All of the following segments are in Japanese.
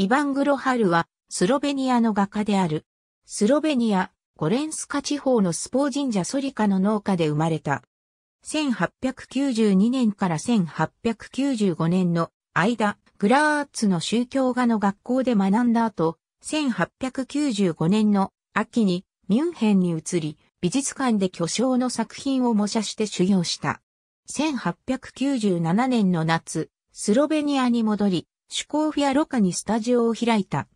イヴァン・グロハルは、スロベニアの画家である。スロベニア、ゴレンスカ地方のスポー神社ソリカの農家で生まれた。1892年から1895年の間、グラーツの宗教画の学校で学んだ後、1895年の秋にミュンヘンに移り、美術館で巨匠の作品を模写して修行した。1897年の夏、スロベニアに戻り、シュコーフィア・ロカにスタジオを開いた。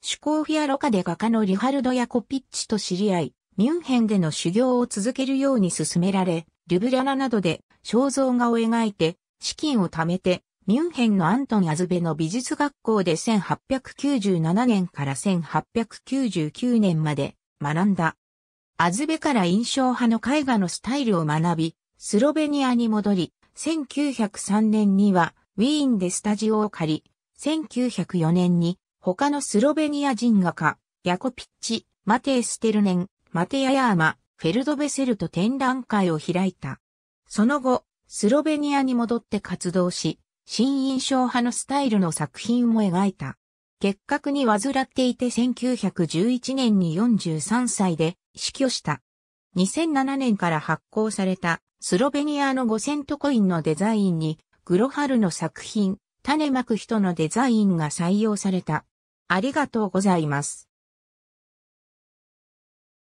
シュコーフィア・ロカで画家のリハルド・ヤコピッチと知り合い、ミュンヘンでの修行を続けるように勧められ、ルブリャナなどで肖像画を描いて、資金を貯めて、ミュンヘンのアントン・アズベの美術学校で1897年から1899年まで学んだ。アズベから印象派の絵画のスタイルを学び、スロベニアに戻り、1903年にはウィーンでスタジオを借り、1904年に他のスロベニア人画家、ヤコピッチ、マテイ・ステルネン、マテヤヤーマ、フェルドベセルと展覧会を開いた。その後、スロベニアに戻って活動し、新印象派のスタイルの作品も描いた。結核に患っていて1911年に43歳で死去した。2007年から発行されたスロベニアの5000トコインのデザインにグロハルの作品、種まく人のデザインが採用された。ありがとうございます。